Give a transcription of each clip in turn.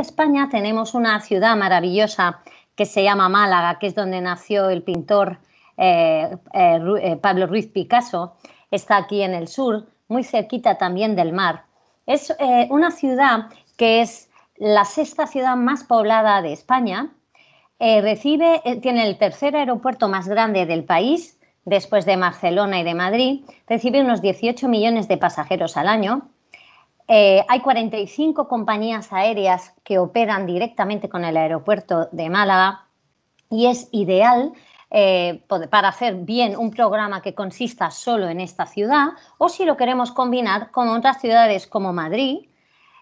España tenemos una ciudad maravillosa que se llama Málaga, que es donde nació el pintor eh, eh, eh, Pablo Ruiz Picasso. Está aquí en el sur, muy cerquita también del mar. Es una ciudad que es la sexta ciudad más poblada de España. recibe, tiene el tercer aeropuerto más grande del país, después de Barcelona y de Madrid. Recibe unos 18 millones de pasajeros al año eh, hay 45 compañías aéreas que operan directamente con el aeropuerto de Málaga y es ideal eh, para hacer bien un programa que consista solo en esta ciudad o si lo queremos combinar con otras ciudades como Madrid.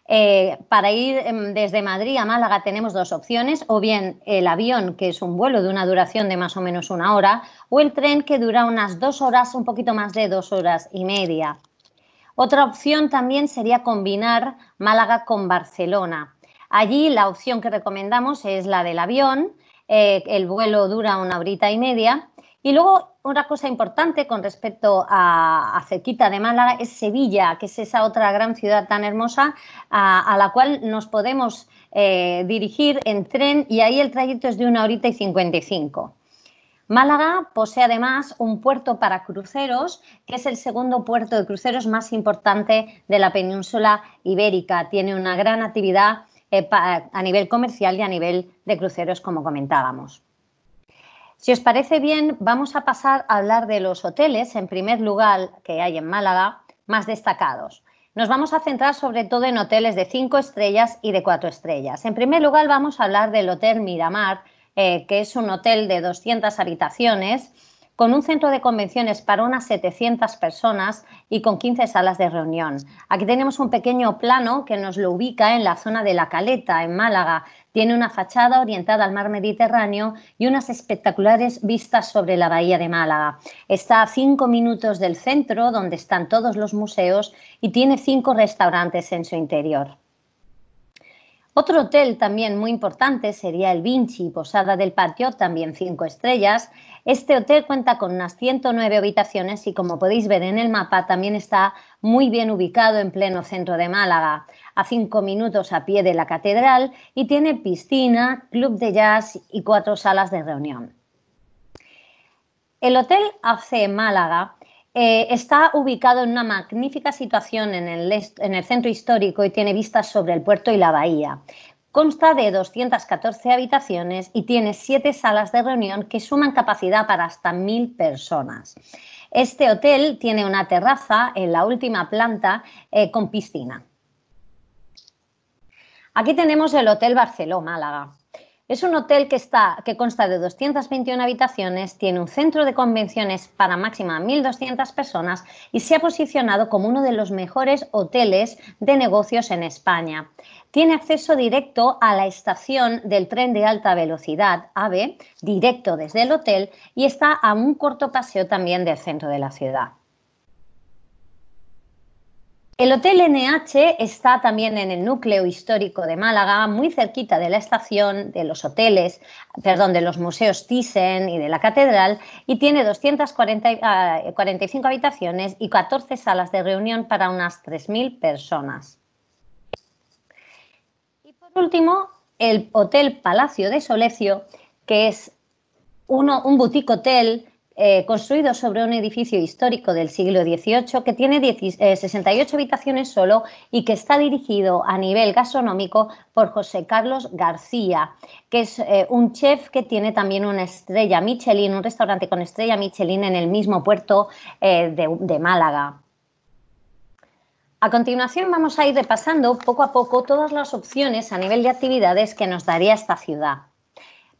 Eh, para ir em, desde Madrid a Málaga tenemos dos opciones, o bien el avión, que es un vuelo de una duración de más o menos una hora, o el tren que dura unas dos horas, un poquito más de dos horas y media. Otra opción también sería combinar Málaga con Barcelona. Allí la opción que recomendamos es la del avión, eh, el vuelo dura una horita y media. Y luego una cosa importante con respecto a, cerquita de Málaga es Sevilla, que es esa otra gran ciudad tan hermosa a, la cual nos podemos eh, dirigir en tren y ahí el trayecto es de una horita y 55. Málaga posee además un puerto para cruceros, que es el segundo puerto de cruceros más importante de la península ibérica. Tiene una gran actividad eh, a nivel comercial y a nivel de cruceros, como comentábamos. Si os parece bien, vamos a pasar a hablar de los hoteles, en primer lugar, que hay en Málaga, más destacados. Nos vamos a centrar sobre todo en hoteles de 5 estrellas y de 4 estrellas. En primer lugar, vamos a hablar del Hotel Miramar, eh, que es un hotel de 200 habitaciones, con un centro de convenciones para unas 700 personas y con 15 salas de reunión. Aquí tenemos un pequeño plano que nos lo ubica en la zona de La Caleta, en Málaga. Tiene una fachada orientada al mar Mediterráneo y unas espectaculares vistas sobre la bahía de Málaga. Está a cinco minutos del centro, donde están todos los museos, y tiene cinco restaurantes en su interior. Otro hotel también muy importante sería el Vinci Posada del Patio, también cinco estrellas. Este hotel cuenta con unas 109 habitaciones y como podéis ver en el mapa también está muy bien ubicado en pleno centro de Málaga, a cinco minutos a pie de la catedral y tiene piscina, club de jazz y cuatro salas de reunión. El Hotel AC Málaga eh, está ubicado en una magnífica situación en el, centro histórico y tiene vistas sobre el puerto y la bahía. Consta de 214 habitaciones y tiene siete salas de reunión que suman capacidad para hasta 1.000 personas. Este hotel tiene una terraza en la última planta eh, con piscina. Aquí tenemos el Hotel Barceló Málaga. Es un hotel que, consta de 221 habitaciones, tiene un centro de convenciones para máxima 1.200 personas y se ha posicionado como uno de los mejores hoteles de negocios en España. Tiene acceso directo a la estación del tren de alta velocidad AVE, directo desde el hotel, y está a un corto paseo también del centro de la ciudad. El Hotel NH está también en el núcleo histórico de Málaga, muy cerquita de la estación, de los hoteles, perdón, de los museos Thyssen y de la catedral, y tiene 245 ah, habitaciones y 14 salas de reunión para unas 3.000 personas. Y por último, el Hotel Palacio de Solecio, que es un boutique hotel eh, construido sobre un edificio histórico del siglo XVIII que tiene 68 eh, habitaciones solo y que está dirigido a nivel gastronómico por José Carlos García, que es eh, un chef que tiene también una estrella Michelin, un restaurante con estrella Michelin en el mismo puerto de Málaga. A continuación vamos a ir repasando poco a poco todas las opciones a nivel de actividades que nos daría esta ciudad.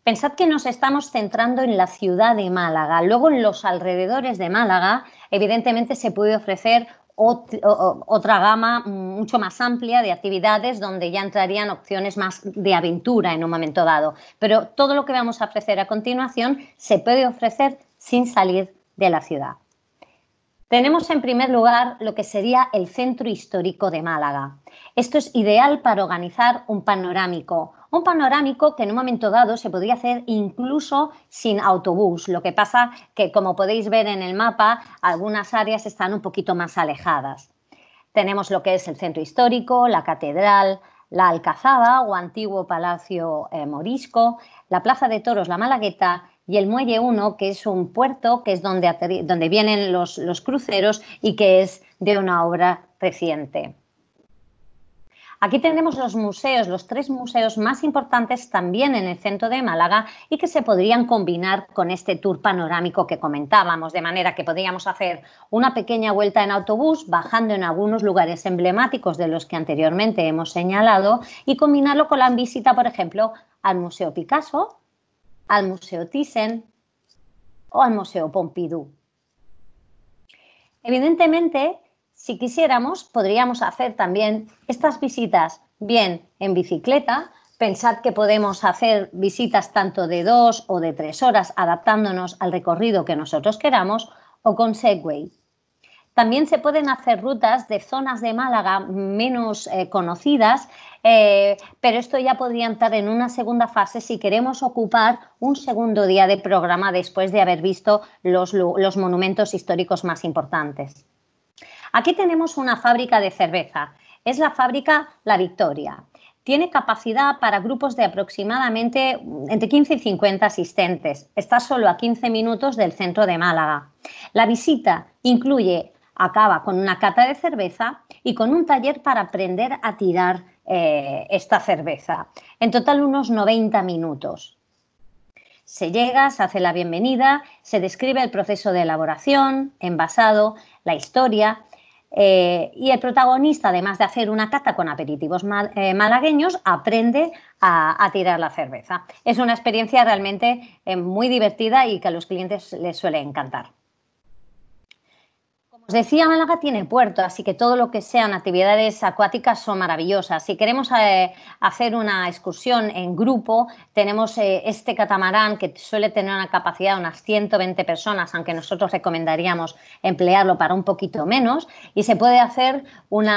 Pensad que nos estamos centrando en la ciudad de Málaga. Luego, en los alrededores de Málaga, evidentemente se puede ofrecer otra gama mm, mucho más amplia de actividades donde ya entrarían opciones más de aventura en un momento dado. Pero todo lo que vamos a ofrecer a continuación se puede ofrecer sin salir de la ciudad. Tenemos en primer lugar lo que sería el Centro Histórico de Málaga. Esto es ideal para organizar un panorámico, un panorámico que en un momento dado se podría hacer incluso sin autobús. Lo que pasa que, como podéis ver en el mapa, algunas áreas están un poquito más alejadas. Tenemos lo que es el Centro Histórico, la Catedral, la Alcazaba o antiguo Palacio eh, Morisco, la Plaza de Toros, la Malagueta y el Muelle 1, que es un puerto, que es donde, vienen los cruceros y que es de una obra reciente. Aquí tenemos los museos, los tres museos más importantes también en el centro de Málaga y que se podrían combinar con este tour panorámico que comentábamos, de manera que podríamos hacer una pequeña vuelta en autobús bajando en algunos lugares emblemáticos de los que anteriormente hemos señalado y combinarlo con la visita, por ejemplo, al Museo Picasso, al Museo Thyssen o al Museo Pompidou. Evidentemente, si quisiéramos, podríamos hacer también estas visitas bien en bicicleta. Pensad que podemos hacer visitas tanto de dos o de tres horas adaptándonos al recorrido que nosotros queramos o con Segway. También se pueden hacer rutas de zonas de Málaga menos eh, conocidas, eh, pero esto ya podría entrar en una segunda fase si queremos ocupar un segundo día de programa después de haber visto los, los monumentos históricos más importantes. Aquí tenemos una fábrica de cerveza. Es la fábrica La Victoria tiene capacidad para grupos de aproximadamente mm, entre 15 y 50 asistentes. Está solo a 15 minutos del centro de Málaga. La visita incluye acaba con una cata de cerveza y con un taller para aprender a tirar eh, esta cerveza. En total unos 90 minutos. Se llega, se hace la bienvenida, se describe el proceso de elaboración, envasado, la historia. Eh, y el protagonista, además de hacer una cata con aperitivos eh, malagueños, aprende a, tirar la cerveza. Es una experiencia realmente muy divertida y que a los clientes les suele encantar os decía, Málaga tiene puerto, así que todo lo que sean actividades acuáticas son maravillosas. Si queremos eh, hacer una excursión en grupo, tenemos eh, este catamarán que suele tener una capacidad de unas 120 personas, aunque nosotros recomendaríamos emplearlo para un poquito menos, y se puede hacer un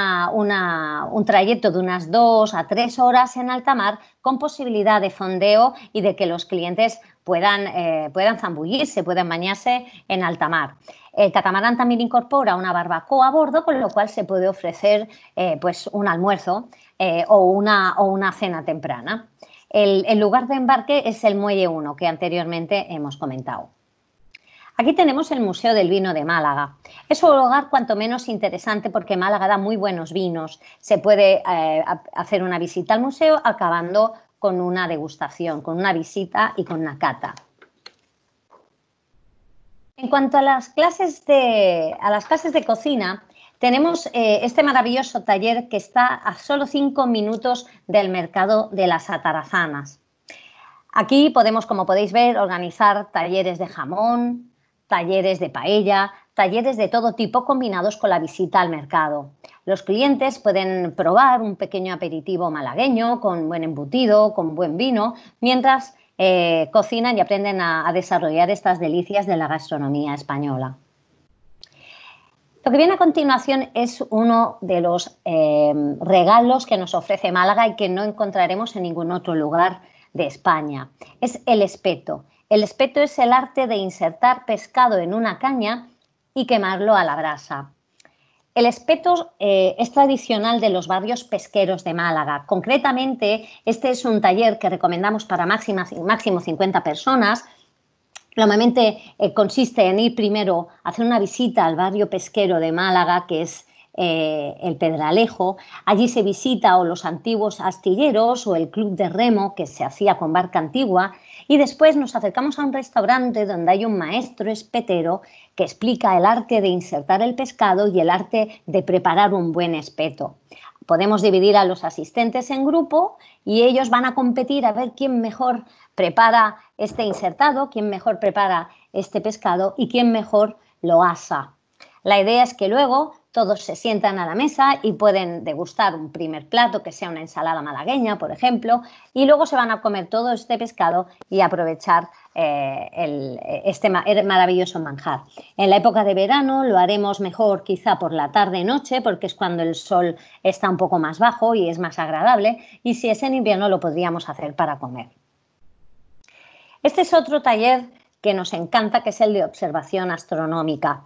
trayecto de unas dos a tres horas en alta mar con posibilidad de fondeo y de que los clientes puedan, eh, puedan zambullirse, puedan bañarse en alta mar. El eh, catamarán también incorpora una barbacoa a bordo, con lo cual se puede ofrecer eh, pues un almuerzo eh, o, una, o, una, cena temprana. El, lugar de embarque es el Muelle 1, que anteriormente hemos comentado. Aquí tenemos el Museo del Vino de Málaga. Es un lugar cuanto menos interesante porque Málaga da muy buenos vinos. Se puede hacer una visita al museo acabando con una degustación, con una visita y con una cata. En cuanto a las clases de, las clases de cocina, tenemos eh, este maravilloso taller que está a solo cinco minutos del mercado de las atarazanas. Aquí podemos, como podéis ver, organizar talleres de jamón, talleres de paella, talleres de todo tipo combinados con la visita al mercado. Los clientes pueden probar un pequeño aperitivo malagueño con buen embutido, con buen vino, mientras eh, cocinan y aprenden a, desarrollar estas delicias de la gastronomía española. Lo que viene a continuación es uno de los eh, regalos que nos ofrece Málaga y que no encontraremos en ningún otro lugar de España. Es el espeto. El espeto es el arte de insertar pescado en una caña y quemarlo a la brasa. El espeto eh, es tradicional de los barrios pesqueros de Málaga. Concretamente, este es un taller que recomendamos para máximo 50 personas. Normalmente eh, consiste en ir primero a hacer una visita al barrio pesquero de Málaga, que es eh, el Pedralejo. Allí se visita o los antiguos astilleros o el club de remo que se hacía con barca antigua. Y después nos acercamos a un restaurante donde hay un maestro espetero que explica el arte de insertar el pescado y el arte de preparar un buen espeto. Podemos dividir a los asistentes en grupo y ellos van a competir a ver quién mejor prepara este insertado, quién mejor prepara este pescado y quién mejor lo asa. La idea es que luego todos se sientan a la mesa y pueden degustar un primer plato que sea una ensalada malagueña, por ejemplo, y luego se van a comer todo este pescado y aprovechar eh, este maravilloso manjar. En la época de verano lo haremos mejor quizá por la tarde-noche, porque es cuando el sol está un poco más bajo y es más agradable, y si es en invierno lo podríamos hacer para comer. Este es otro taller que nos encanta, que es el de observación astronómica.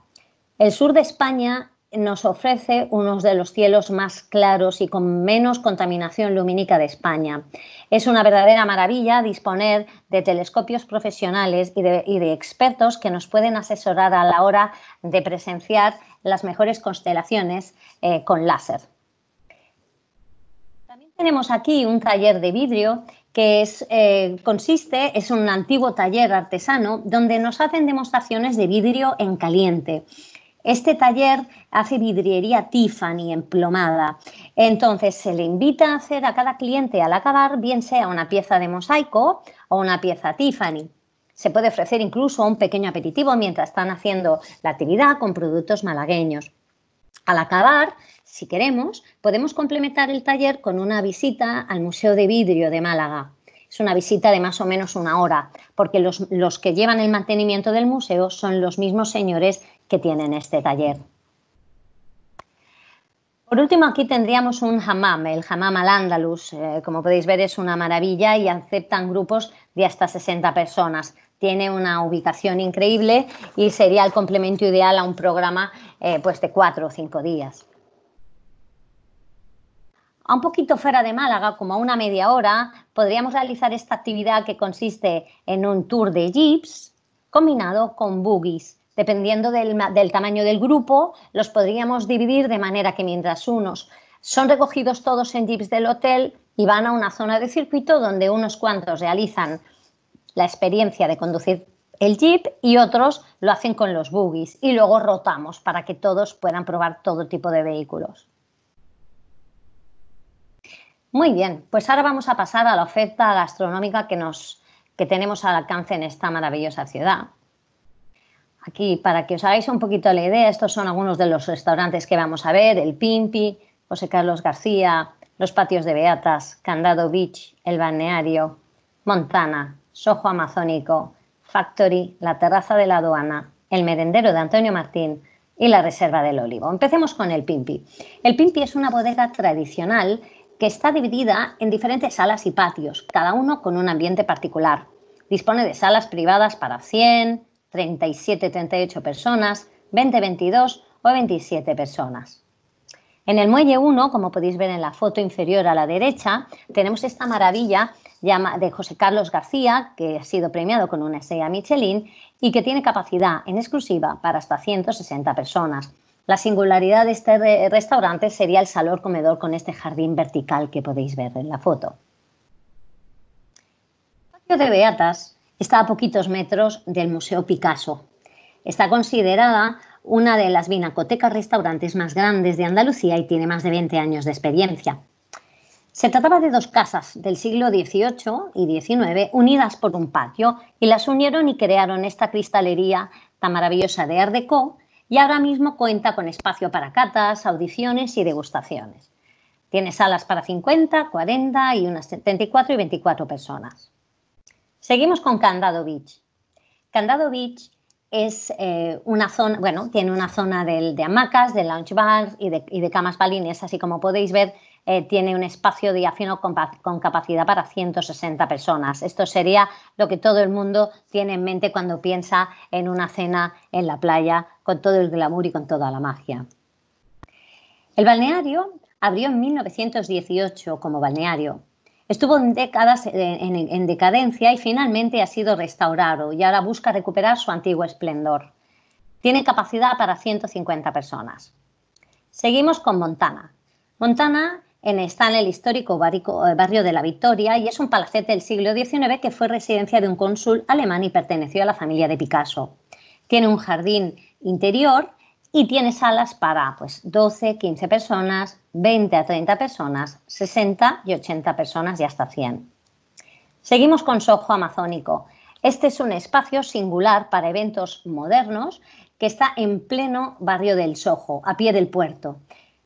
El sur de España nos ofrece uno de los cielos más claros y con menos contaminación lumínica de España. Es una verdadera maravilla disponer de telescopios profesionales y de, expertos que nos pueden asesorar a la hora de presenciar las mejores constelaciones eh, con láser. También tenemos aquí un taller de vidrio que eh, consiste, es un antiguo taller artesano donde nos hacen demostraciones de vidrio en caliente. Este taller hace vidriería Tiffany emplomada. Entonces se le invita a hacer a cada cliente al acabar, bien sea una pieza de mosaico o una pieza Tiffany. Se puede ofrecer incluso un pequeño aperitivo mientras están haciendo la actividad con productos malagueños. Al acabar, si queremos, podemos complementar el taller con una visita al Museo de Vidrio de Málaga es una visita de más o menos una hora, porque los, que llevan el mantenimiento del museo son los mismos señores que tienen este taller. Por último, aquí tendríamos un hammam, el hammam al andalus eh, como podéis ver, es una maravilla y aceptan grupos de hasta 60 personas. Tiene una ubicación increíble y sería el complemento ideal a un programa eh, pues de cuatro o cinco días a un poquito fuera de Málaga, como a una media hora, podríamos realizar esta actividad que consiste en un tour de jeeps combinado con buggies. Dependiendo del, tamaño del grupo, los podríamos dividir de manera que mientras unos son recogidos todos en jeeps del hotel y van a una zona de circuito donde unos cuantos realizan la experiencia de conducir el jeep y otros lo hacen con los buggies y luego rotamos para que todos puedan probar todo tipo de vehículos. Muy bien, pues ahora vamos a pasar a la oferta gastronómica que, nos, que tenemos al alcance en esta maravillosa ciudad. Aquí, para que os hagáis un poquito la idea, estos son algunos de los restaurantes que vamos a ver, el Pimpi, José Carlos García, los patios de Beatas, Candado Beach, el Balneario, Montana, Sojo Amazónico, Factory, la terraza de la aduana, el merendero de Antonio Martín y la reserva del olivo. Empecemos con el Pimpi. El Pimpi es una bodega tradicional que está dividida en diferentes salas y patios, cada uno con un ambiente particular. Dispone de salas privadas para 100, 37, 38 personas, 20, 22 o 27 personas. En el muelle 1, como podéis ver en la foto inferior a la derecha, tenemos esta maravilla de José Carlos García, que ha sido premiado con una estrella Michelin y que tiene capacidad en exclusiva para hasta 160 personas. La singularidad de este restaurante sería el salón comedor con este jardín vertical que podéis ver en la foto. El patio de Beatas está a poquitos metros del Museo Picasso. Está considerada una de las vinacotecas restaurantes más grandes de Andalucía y tiene más de 20 años de experiencia. Se trataba de dos casas del siglo XVIII y XIX unidas por un patio y las unieron y crearon esta cristalería tan maravillosa de Art Deco y ahora mismo cuenta con espacio para catas, audiciones y degustaciones. Tiene salas para 50, 40 y unas 74 y 24 personas. Seguimos con Candado Beach. Candado Beach es eh, una zona, bueno, tiene una zona de, hamacas, de lounge bars y de, y de camas balines, así como podéis ver, eh, tiene un espacio de con, con, capacidad para 160 personas. Esto sería lo que todo el mundo tiene en mente cuando piensa en una cena en la playa con todo el glamour y con toda la magia. El balneario abrió en 1918 como balneario. Estuvo en décadas eh, en decadencia y finalmente ha sido restaurado y ahora busca recuperar su antiguo esplendor. Tiene capacidad para 150 personas. Seguimos con Montana. Montana en el histórico eh, barrio de la Victoria, y es un palacete del siglo XIX que fue residencia de un cónsul alemán y perteneció a la familia de Picasso. Tiene un jardín interior y tiene salas para pues, 12, 15 personas, 20 a 30 personas, 60 y 80 personas y hasta 100. Seguimos con Soho Amazónico. Este es un espacio singular para eventos modernos que está en pleno barrio del Soho, a pie del puerto.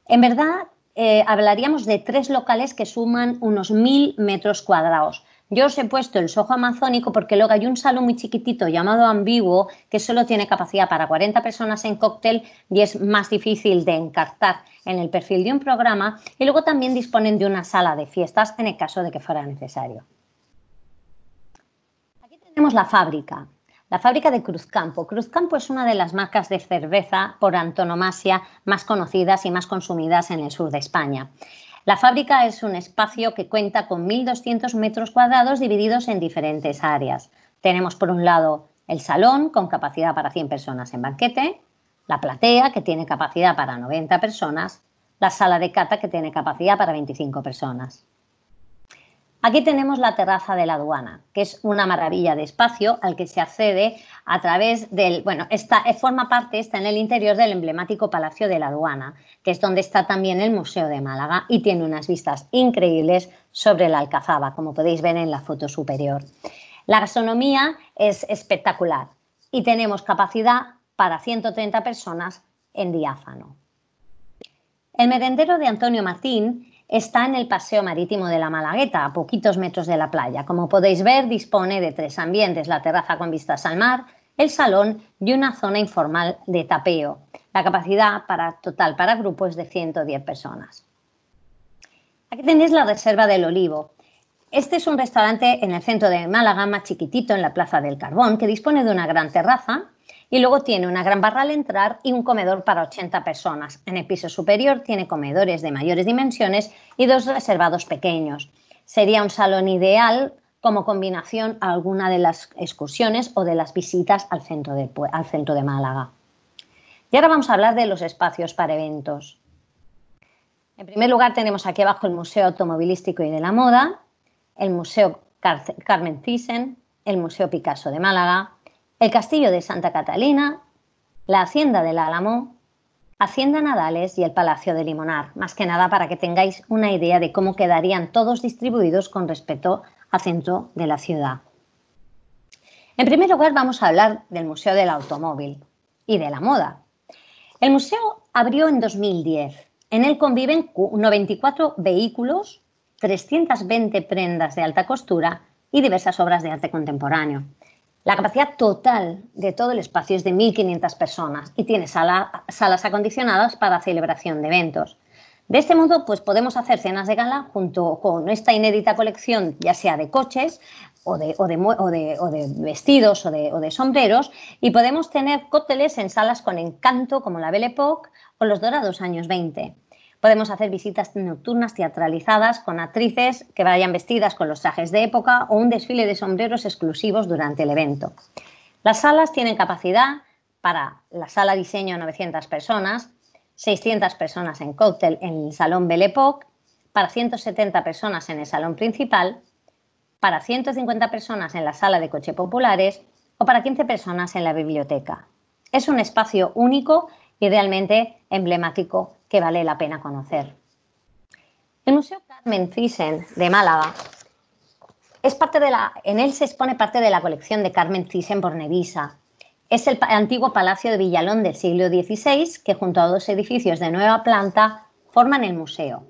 En verdad, eh, hablaríamos de tres locales que suman unos mil metros cuadrados. Yo os he puesto el sojo amazónico porque luego hay un salón muy chiquitito llamado ambiguo que solo tiene capacidad para 40 personas en cóctel y es más difícil de encartar en el perfil de un programa y luego también disponen de una sala de fiestas en el caso de que fuera necesario. Aquí tenemos la fábrica. La fábrica de Cruzcampo. Cruzcampo es una de las marcas de cerveza por antonomasia más conocidas y más consumidas en el sur de España. La fábrica es un espacio que cuenta con 1.200 metros cuadrados divididos en diferentes áreas. Tenemos por un lado el salón con capacidad para 100 personas en banquete, la platea que tiene capacidad para 90 personas, la sala de cata que tiene capacidad para 25 personas. Aquí tenemos la terraza de la aduana, que es una maravilla de espacio al que se accede a través del, bueno, esta eh, forma parte, está en el interior del emblemático Palacio de la Aduana, que es donde está también el Museo de Málaga y tiene unas vistas increíbles sobre la Alcazaba, como podéis ver en la foto superior. La gastronomía es espectacular y tenemos capacidad para 130 personas en diáfano. El merendero de Antonio Martín está en el Paseo Marítimo de la Malagueta, a poquitos metros de la playa. Como podéis ver, dispone de tres ambientes, la terraza con vistas al mar, el salón y una zona informal de tapeo. La capacidad para, total para grupos de 110 personas. Aquí tenéis la Reserva del Olivo. Este es un restaurante en el centro de Málaga, más chiquitito, en la Plaza del Carbón, que dispone de una gran terraza y luego tiene una gran barra al entrar y un comedor para 80 personas. En el piso superior tiene comedores de mayores dimensiones y dos reservados pequeños. Sería un salón ideal como combinación a alguna de las excursiones o de las visitas al centro de, al centro de Málaga. Y ahora vamos a hablar de los espacios para eventos. En primer lugar tenemos aquí abajo el Museo Automovilístico y de la Moda, el Museo Carmen Thyssen, el Museo Picasso de Málaga, el castillo de Santa Catalina, la hacienda del Álamo, Hacienda Nadales y el Palacio de Limonar, más que nada para que tengáis una idea de cómo quedarían todos distribuidos con respecto al centro de la ciudad. En primer lugar vamos a hablar del Museo del Automóvil y de la moda. El museo abrió en 2010. En él conviven 94 vehículos, 320 prendas de alta costura y diversas obras de arte contemporáneo. La capacidad total de todo el espacio es de 1.500 personas y tiene salas acondicionadas para celebración de eventos. De este modo, pues podemos hacer cenas de gala junto con esta inédita colección, ya sea de coches o de, de vestidos o de, sombreros, y podemos tener cócteles en salas con encanto como la Belle Époque o los dorados años 20. Podemos hacer visitas nocturnas teatralizadas con actrices que vayan vestidas con los trajes de época o un desfile de sombreros exclusivos durante el evento. Las salas tienen capacidad para la sala diseño 900 personas, 600 personas en cóctel en el Salón Belle Époque, para 170 personas en el Salón Principal, para 150 personas en la sala de coche populares o para 15 personas en la biblioteca. Es un espacio único y realmente emblemático que vale la pena conocer. El Museo Carmen Thyssen de Málaga es parte de la, en él se expone parte de la colección de Carmen Thyssen Bornevisa. Es el antiguo palacio de Villalón del siglo XVI que junto a dos edificios de nueva planta forman el museo.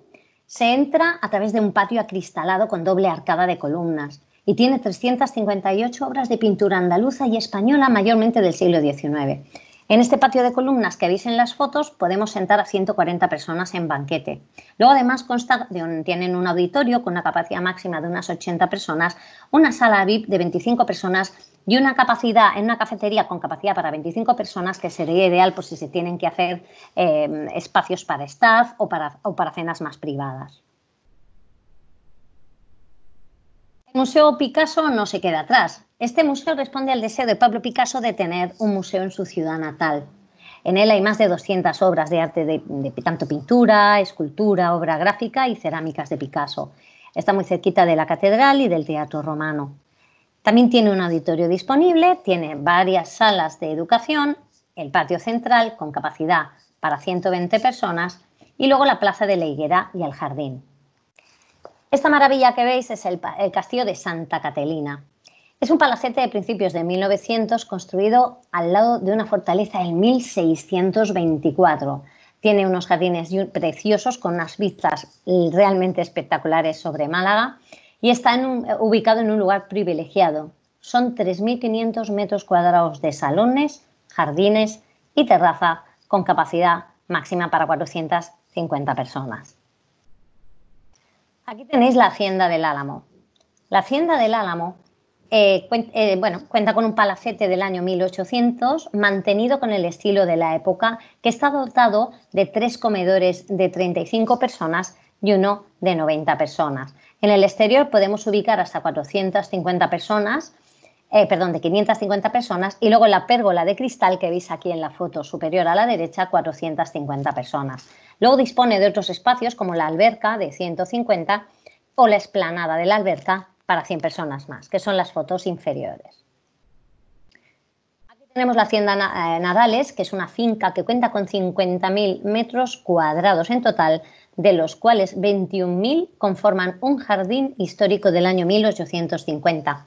Se entra a través de un patio acristalado con doble arcada de columnas y tiene 358 obras de pintura andaluza y española mayormente del siglo XIX. En este patio de columnas que veis en las fotos podemos sentar a 140 personas en banquete. Luego además consta tienen un auditorio con una capacidad máxima de unas 80 personas, una sala VIP de 25 personas y una capacidad en una cafetería con capacidad para 25 personas que sería ideal por pues, si se tienen que hacer em, espacios para staff o para, o para cenas más privadas. El Museo Picasso no se queda atrás. Este museo responde al deseo de Pablo Picasso de tener un museo en su ciudad natal. En él hay más de 200 obras de arte, de, tanto pintura, escultura, obra gráfica y cerámicas de Picasso. Está muy cerquita de la catedral y del teatro romano. También tiene un auditorio disponible, tiene varias salas de educación, el patio central con capacidad para 120 personas y luego la plaza de la higuera y el jardín. Esta maravilla que veis es el castillo de Santa Catalina. Es un palacete de principios de 1900 construido al lado de una fortaleza en 1624. Tiene unos jardines preciosos con unas vistas realmente espectaculares sobre Málaga y está ubicado en un lugar privilegiado. Son 3.500 metros cuadrados de salones, jardines y terraza con capacidad máxima para 450 personas. Aquí tenéis la Hacienda del Álamo. La Hacienda del Álamo eh, eh, bueno, cuenta con un palacete del año 1800, mantenido con el estilo de la época, que está dotado de tres comedores de 35 personas y uno de 90 personas. En el exterior podemos ubicar hasta 450 personas, eh, perdón, de 550 personas, y luego la pérgola de cristal que veis aquí en la foto superior a la derecha, 450 personas. Luego dispone de otros espacios como la alberca de 150 o la explanada de la alberca para 100 personas más, que son las fotos inferiores. Aquí tenemos la hacienda Nadales, eh, que es una finca que cuenta con 50.000 metros cuadrados en total, de los cuales 21.000 conforman un jardín histórico del año 1850.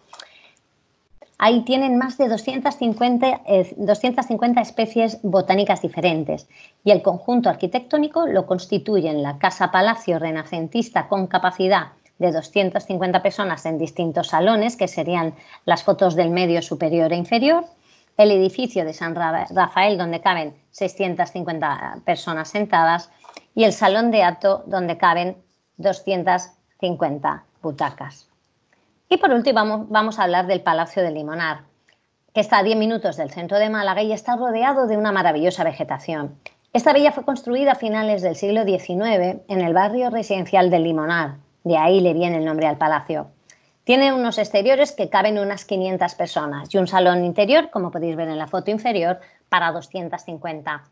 Ahí tienen más de 250, 250, eh, especies botánicas diferentes y el conjunto arquitectónico lo constituyen la Casa Palacio Renacentista con capacidad de 250 personas en distintos salones, que serían las fotos del medio superior e inferior, el edificio de San Rafael, donde caben 650 personas sentadas, y el salón de acto, donde caben 250 butacas. Y por último, vamos a hablar del Palacio de Limonar, que está a 10 minutos del centro de Málaga y está rodeado de una maravillosa vegetación. Esta villa fue construida a finales del siglo XIX en el barrio residencial de Limonar, de ahí le viene el nombre al palacio. Tiene unos exteriores que caben unas 500 personas y un salón interior, como podéis ver en la foto inferior, para 250.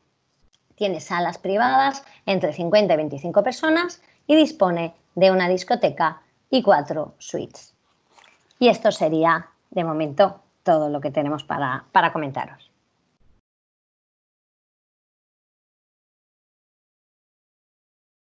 Tiene salas privadas entre 50 y 25 personas y dispone de una discoteca y cuatro suites. Y esto sería, de momento, todo lo que tenemos para, para comentaros.